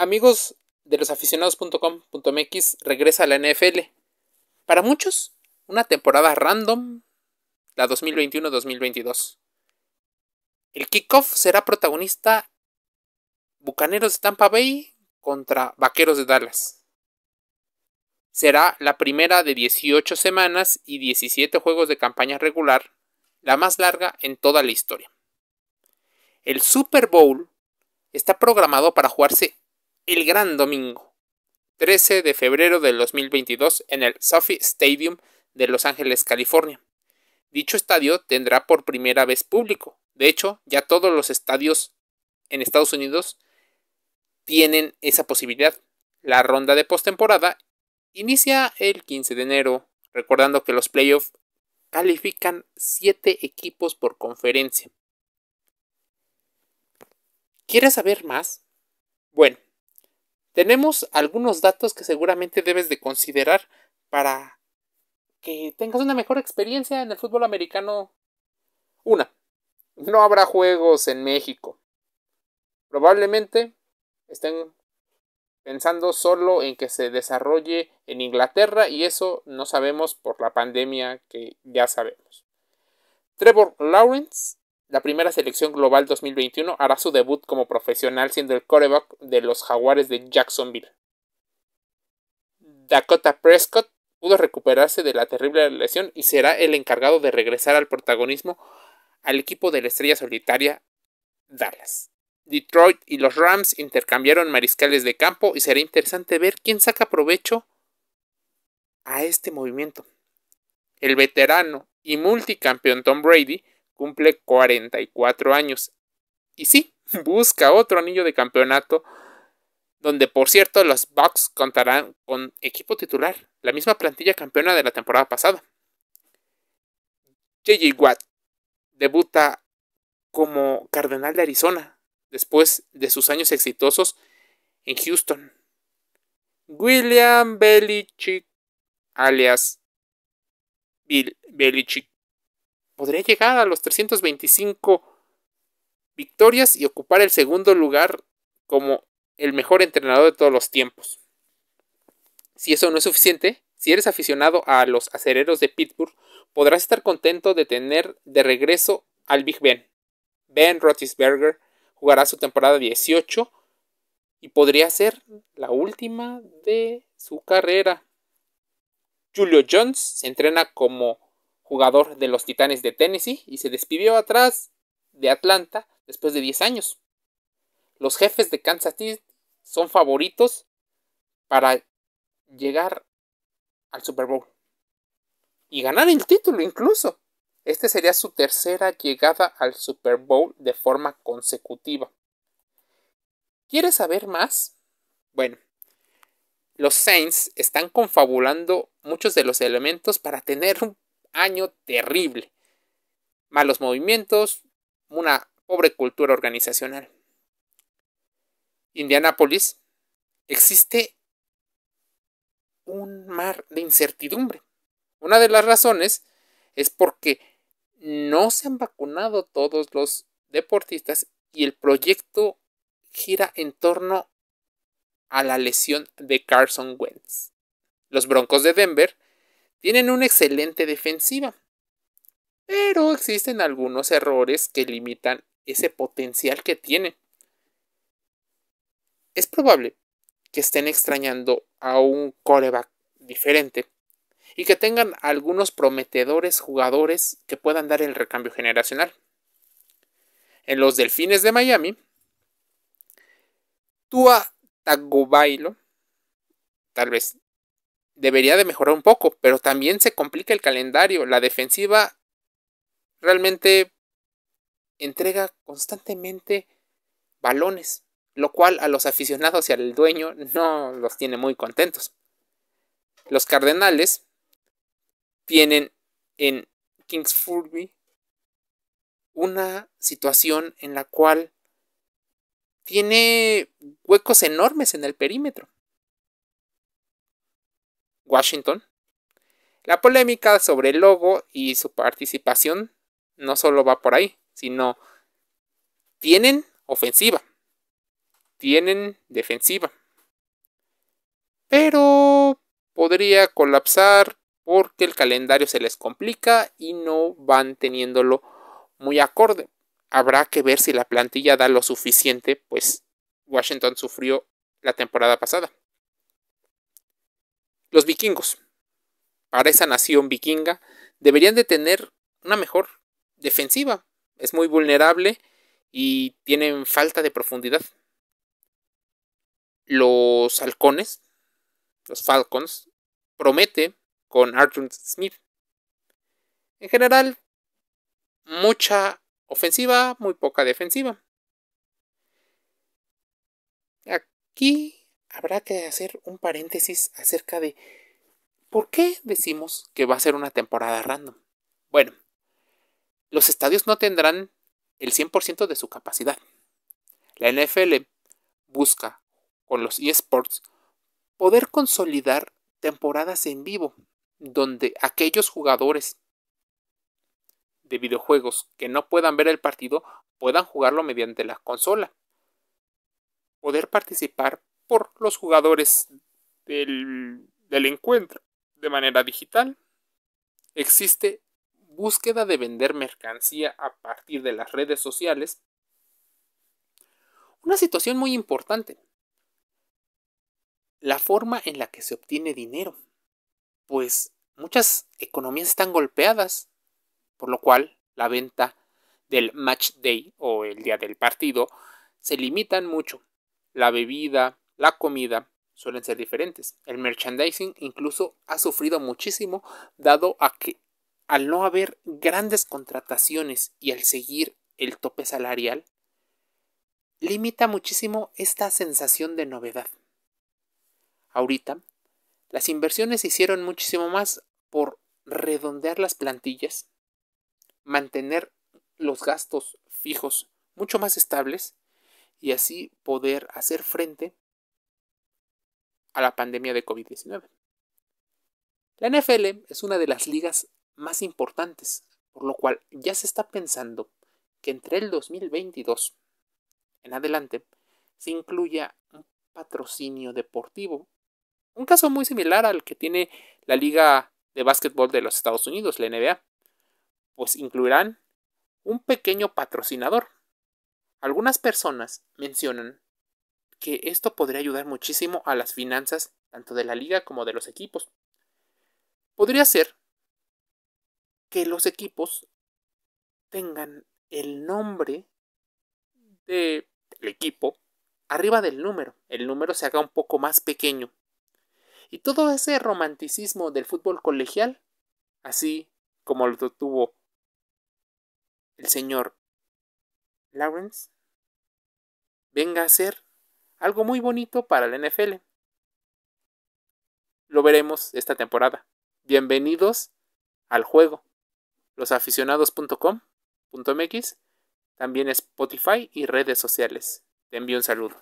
Amigos de los aficionados.com.mx regresa a la NFL. Para muchos, una temporada random, la 2021-2022. El kickoff será protagonista Bucaneros de Tampa Bay contra Vaqueros de Dallas. Será la primera de 18 semanas y 17 juegos de campaña regular, la más larga en toda la historia. El Super Bowl está programado para jugarse el gran domingo, 13 de febrero del 2022 en el Sophie Stadium de Los Ángeles, California. Dicho estadio tendrá por primera vez público. De hecho, ya todos los estadios en Estados Unidos tienen esa posibilidad. La ronda de postemporada inicia el 15 de enero, recordando que los playoffs califican 7 equipos por conferencia. ¿Quieres saber más? Bueno, tenemos algunos datos que seguramente debes de considerar para que tengas una mejor experiencia en el fútbol americano. Una, no habrá juegos en México. Probablemente estén pensando solo en que se desarrolle en Inglaterra y eso no sabemos por la pandemia que ya sabemos. Trevor Lawrence la primera selección global 2021 hará su debut como profesional siendo el coreback de los Jaguares de Jacksonville. Dakota Prescott pudo recuperarse de la terrible lesión y será el encargado de regresar al protagonismo al equipo de la estrella solitaria Dallas. Detroit y los Rams intercambiaron mariscales de campo y será interesante ver quién saca provecho a este movimiento. El veterano y multicampeón Tom Brady cumple 44 años. Y sí, busca otro anillo de campeonato, donde por cierto los Bucks contarán con equipo titular, la misma plantilla campeona de la temporada pasada. JJ Watt debuta como Cardenal de Arizona, después de sus años exitosos en Houston. William Belichick, alias Bill Belichick, podría llegar a los 325 victorias y ocupar el segundo lugar como el mejor entrenador de todos los tiempos. Si eso no es suficiente, si eres aficionado a los acereros de Pittsburgh, podrás estar contento de tener de regreso al Big Ben. Ben Roethlisberger jugará su temporada 18 y podría ser la última de su carrera. Julio Jones se entrena como jugador de los Titanes de Tennessee y se despidió atrás de Atlanta después de 10 años. Los jefes de Kansas City son favoritos para llegar al Super Bowl y ganar el título incluso. Este sería su tercera llegada al Super Bowl de forma consecutiva. ¿Quieres saber más? Bueno, los Saints están confabulando muchos de los elementos para tener un año terrible. Malos movimientos, una pobre cultura organizacional. Indianápolis existe un mar de incertidumbre. Una de las razones es porque no se han vacunado todos los deportistas y el proyecto gira en torno a la lesión de Carson Wentz. Los Broncos de Denver tienen una excelente defensiva, pero existen algunos errores que limitan ese potencial que tienen. Es probable que estén extrañando a un coreback diferente y que tengan algunos prometedores jugadores que puedan dar el recambio generacional. En los Delfines de Miami, Tua Tagovailo, tal vez debería de mejorar un poco, pero también se complica el calendario. La defensiva realmente entrega constantemente balones, lo cual a los aficionados y al dueño no los tiene muy contentos. Los Cardenales tienen en Kings Furby una situación en la cual tiene huecos enormes en el perímetro. Washington. La polémica sobre el logo y su participación no solo va por ahí, sino tienen ofensiva, tienen defensiva, pero podría colapsar porque el calendario se les complica y no van teniéndolo muy acorde. Habrá que ver si la plantilla da lo suficiente, pues Washington sufrió la temporada pasada. Los vikingos, para esa nación vikinga, deberían de tener una mejor defensiva. Es muy vulnerable y tienen falta de profundidad. Los halcones, los falcons, promete con Arthur Smith. En general, mucha ofensiva, muy poca defensiva. Aquí habrá que hacer un paréntesis acerca de por qué decimos que va a ser una temporada random. Bueno, los estadios no tendrán el 100% de su capacidad. La NFL busca, con los eSports, poder consolidar temporadas en vivo, donde aquellos jugadores de videojuegos que no puedan ver el partido puedan jugarlo mediante la consola. Poder participar por los jugadores del, encuentro. De manera digital, existe búsqueda de vender mercancía a partir de las redes sociales. Una situación muy importante. La forma en la que se obtiene dinero. Pues muchas economías están golpeadas, por lo cual la venta del match day o el día del partido se limitan mucho. La bebida, la comida suelen ser diferentes. El merchandising incluso ha sufrido muchísimo dado a que al no haber grandes contrataciones y al seguir el tope salarial, limita muchísimo esta sensación de novedad. Ahorita, las inversiones se hicieron muchísimo más por redondear las plantillas, mantener los gastos fijos mucho más estables y así poder hacer frente a la pandemia de COVID-19. La NFL es una de las ligas más importantes, por lo cual ya se está pensando que entre el 2022 en adelante se incluya un patrocinio deportivo, un caso muy similar al que tiene la liga de básquetbol de los Estados Unidos, la NBA, pues incluirán un pequeño patrocinador. Algunas personas mencionan que esto podría ayudar muchísimo a las finanzas tanto de la liga como de los equipos. Podría ser que los equipos tengan el nombre del equipo arriba del número, el número se haga un poco más pequeño. Y todo ese romanticismo del fútbol colegial, así como lo tuvo el señor Lawrence, venga a ser algo muy bonito para la NFL. Lo veremos esta temporada. Bienvenidos al juego. Losaficionados.com.mx, también Spotify y redes sociales. Te envío un saludo.